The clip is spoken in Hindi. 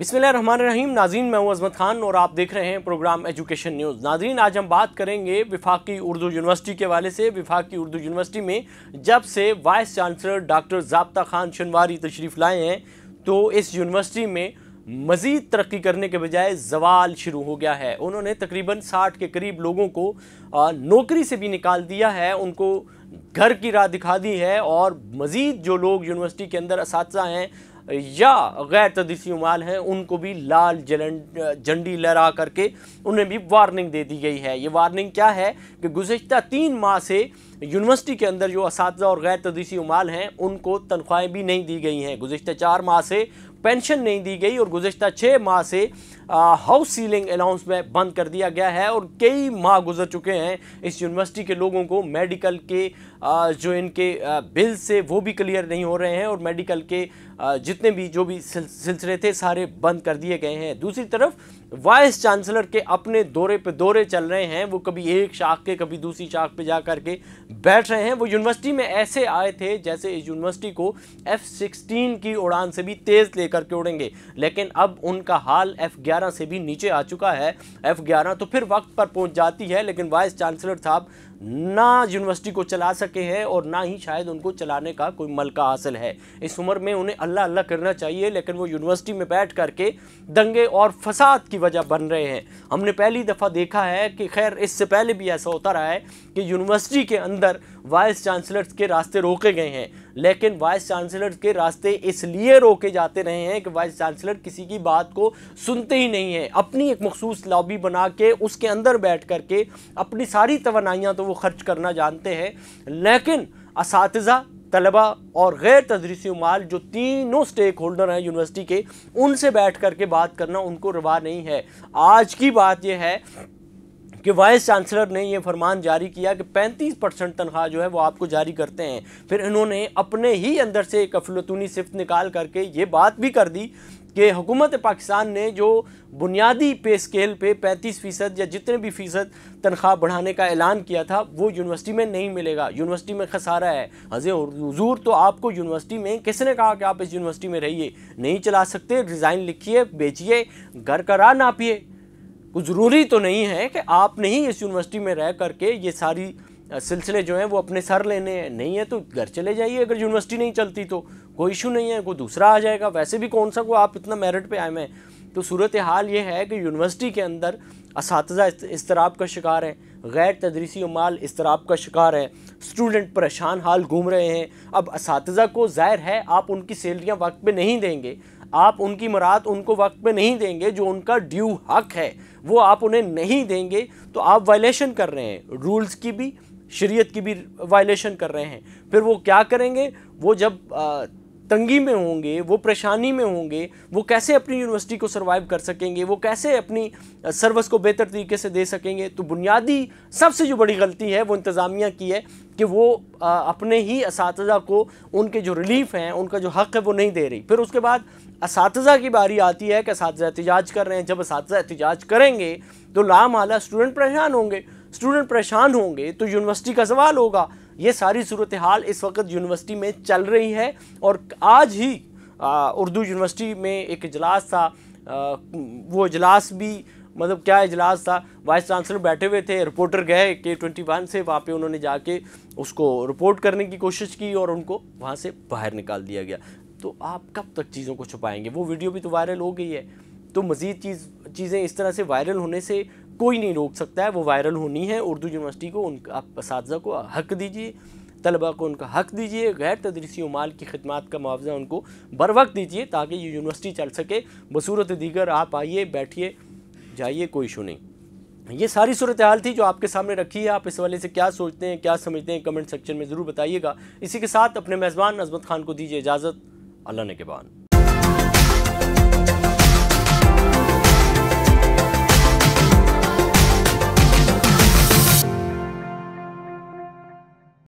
रहीम नाजीन मैं हूं अजमत खान और आप देख रहे हैं प्रोग्राम एजुकेशन न्यूज़ नाजीन आज हम बात करेंगे विफाकी उर्दू यूनिवर्सिटी के वाले से विफाकी उर्दू यूनिवर्सिटी में जब से vice chancellor doctor Zabta Khan Shinwari तशरीफ़ लाए हैं तो इस यूनिवर्सिटी में मज़ीद तरक्की करने के बजाय जवाल शुरू हो गया है उन्होंने तकरीबन साठ के करीब लोगों को नौकरी से भी निकाल दिया है उनको घर की राह दिखा दी है और मज़ीद जो लोग यूनिवर्सिटी के अंदर इस हैं या गैर तदीसी माल हैं उनको भी लाल जलन झंडी लहरा करके उन्हें भी वार्निंग दे दी गई है ये वार्निंग क्या है कि गुज्त तीन माह से यूनिवर्सिटी के अंदर जो इस और गैर तदीसी उमाल हैं उनको तनख्वाहें भी नहीं दी गई हैं गुज्त चार माह से पेंशन नहीं दी गई और गुज्त छः माह से हाउस सीलिंग अनाउंस में बंद कर दिया गया है और कई माह गुजर चुके हैं इस यूनिवर्सिटी के लोगों को मेडिकल के आ, जो इनके बिल से वो भी क्लियर नहीं हो रहे हैं और मेडिकल के आ, जितने भी जो भी सिलसिले थे सारे बंद कर दिए गए हैं दूसरी तरफ वाइस चांसलर के अपने दौरे पे दौरे चल रहे हैं वो कभी एक शाख के कभी दूसरी शाख पे जा कर के बैठ रहे हैं वो यूनिवर्सिटी में ऐसे आए थे जैसे इस यूनिवर्सिटी को एफ सिक्सटीन की उड़ान से भी तेज़ लेकर के उड़ेंगे लेकिन अब उनका हाल एफ ग्यारह से भी नीचे आ चुका है एफ ग्यारह तो फिर वक्त पर पहुंच जाती है लेकिन वाइस चांसलर साहब ना यूनिवर्सिटी को चला सके हैं और ना ही शायद उनको चलाने का कोई मलका हासिल है इस उम्र में उन्हें अल्लाह अल्लाह करना चाहिए लेकिन वो यूनिवर्सिटी में बैठ करके दंगे और फसाद की वजह बन रहे हैं हमने पहली दफ़ा देखा है कि खैर इससे पहले भी ऐसा होता रहा है कि यूनिवर्सिटी के अंदर वाइस चांसलर्स के रास्ते रोके गए हैं लेकिन वाइस चांसलर के रास्ते इसलिए रोके जाते रहे हैं कि वाइस चांसलर किसी की बात को सुनते ही नहीं हैं अपनी एक मखसूस लॉबी बना के उसके अंदर बैठ करके अपनी सारी तोनाइयाँ तो वो वो खर्च करना जानते हैं लेकिन इस तलबा और गैर तदरीसी माल जो तीनों स्टेक होल्डर हैं यूनिवर्सिटी के उनसे बैठ कर के बात करना उनको रवा नहीं है आज की बात यह है कि वाइस चांसलर ने यह फरमान जारी किया कि 35 परसेंट तनख्वाह जो है वो आपको जारी करते हैं फिर इन्होंने अपने ही अंदर से एक अफलतूनी सिफ्त निकाल करके ये बात भी कर दी कि हुकूमत पाकिस्तान ने जो बुनियादी पे स्केल पे 35 फ़ीसद या जितने भी फ़ीसद तनख्वाह बढ़ाने का ऐलान किया था वो यूनिवर्सिटी में नहीं मिलेगा यूनिवर्सिटी में खसारा है हजूर तो आपको यूनिवर्सिटी में किसने कहा कि आप इस यूनिवर्सिटी में रहिए नहीं चला सकते रिज़ाइन लिखिए बेचिए घर का राह नापिए ज़रूरी तो नहीं है कि आप नहीं इस यूनिवर्सिटी में रह करके ये सारी सिलसिले जो हैं वो अपने सर लेने हैं नहीं है तो घर चले जाइए अगर यूनिवर्सिटी नहीं चलती तो कोई इशू नहीं है कोई दूसरा आ जाएगा वैसे भी कौन सा को आप इतना मेरिट पे आए हैं तो सूरत हाल ये है कि यूनिवर्सिटी के अंदर इस इसतराब का शिकार है गैर तदरीसी माल इसतराब का शिकार है स्टूडेंट परेशान हाल घूम रहे हैं अब इस को ज़ाहिर है आप उनकी सैलरियाँ वक्त पर नहीं देंगे आप उनकी मरात उनको वक्त पे नहीं देंगे जो उनका ड्यू हक है वो आप उन्हें नहीं देंगे तो आप वायलेशन कर रहे हैं रूल्स की भी शरीयत की भी वायलेशन कर रहे हैं फिर वो क्या करेंगे वो जब तंगी में होंगे वो परेशानी में होंगे वो कैसे अपनी यूनिवर्सिटी को सर्वाइव कर सकेंगे वो कैसे अपनी सर्विस को बेहतर तरीके से दे सकेंगे तो बुनियादी सबसे जो बड़ी गलती है वो इंतज़ामिया की है कि वो अपने ही इस को उनके जो रिलीफ हैं उनका जो हक़ है वो नहीं दे रही फिर उसके बाद इस की बारी आती है कि इस एहतजाज कर रहे हैं जब इस एहतजाज करेंगे तो लाम आला स्टूडेंट परेशान होंगे स्टूडेंट परेशान होंगे तो यूनिवर्सिटी का सवाल होगा ये सारी सूरत हाल इस वक्त यूनिवर्सिटी में चल रही है और आज ही उर्दू यूनिवर्सिटी में एक इजलास था आ, वो इजलास भी मतलब क्या इजलास था वाइस चांसलर बैठे हुए थे रिपोर्टर गए के ट्वेंटी वन से वहाँ पे उन्होंने जाके उसको रिपोर्ट करने की कोशिश की और उनको वहाँ से बाहर निकाल दिया गया तो आप कब तक चीज़ों को छुपाएंगे वो वीडियो भी तो वायरल हो गई है तो मज़ीद चीज़ चीज़ें इस तरह से वायरल होने से कोई नहीं रोक सकता है वो वायरल होनी है उर्दू यूनिवर्सिटी को उन आप इस को हक दीजिए तलबा को उनका हक दीजिए गैर तदरीसी माल की खदमात का मुआवजा उनको बर वक्त दीजिए ताकि ये यूनिवर्सिटी चल सके बसूरत दीगर आप आइए बैठिए जाइए कोई इशू नहीं ये सारी सूरत हाल थी जो आपके सामने रखी है आप इस वाले से क्या सोचते हैं क्या समझते हैं कमेंट सेक्शन में ज़रूर बताइएगा इसी के साथ अपने मेज़बान अजमत खान को दीजिए इजाज़त अल्लाह ने के बाद